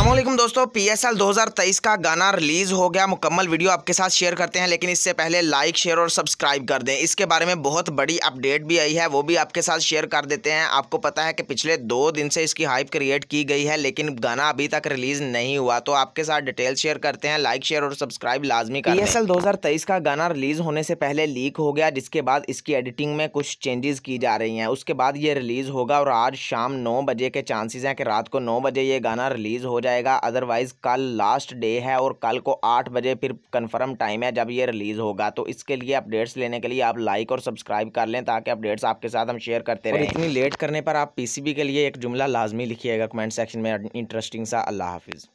असलम दोस्तों P S L दो हज़ार तेईस का गाना रिलीज़ हो गया मुकम्मल वीडियो आपके साथ शेयर करते हैं लेकिन इससे पहले लाइक शेयर और सब्सक्राइब कर दें इसके बारे में बहुत बड़ी अपडेट भी आई है वो भी आपके साथ शेयर कर देते हैं आपको पता है कि पिछले दो दिन से इसकी हाइप क्रिएट की गई है लेकिन गाना अभी तक रिलीज़ नहीं हुआ तो आपके साथ डिटेल शेयर करते हैं लाइक शेयर और सब्सक्राइब लाजमी कर पी एस एल दो हज़ार तेईस का गाना रिलीज़ होने से पहले लीक हो गया जिसके बाद इसकी एडिटिंग में कुछ चेंजेस की जा रही हैं उसके बाद ये रिलीज़ होगा और आज शाम नौ बजे के चांसेज़ हैं कि रात को नौ बजे ये गाना रिलीज़ हो जाए जाएगा अदरवाइज़ कल लास्ट डे है और कल को आठ बजे फिर कंफर्म टाइम है जब ये रिलीज़ होगा तो इसके लिए अपडेट्स लेने के लिए आप लाइक और सब्सक्राइब कर लें ताकि अपडेट्स आपके साथ हम शेयर करते रहें इतनी लेट करने पर आप पीसीबी के लिए एक जुमला लाजमी लिखिएगा कमेंट सेक्शन में इंटरेस्टिंग सा अल्लाह हाफिज़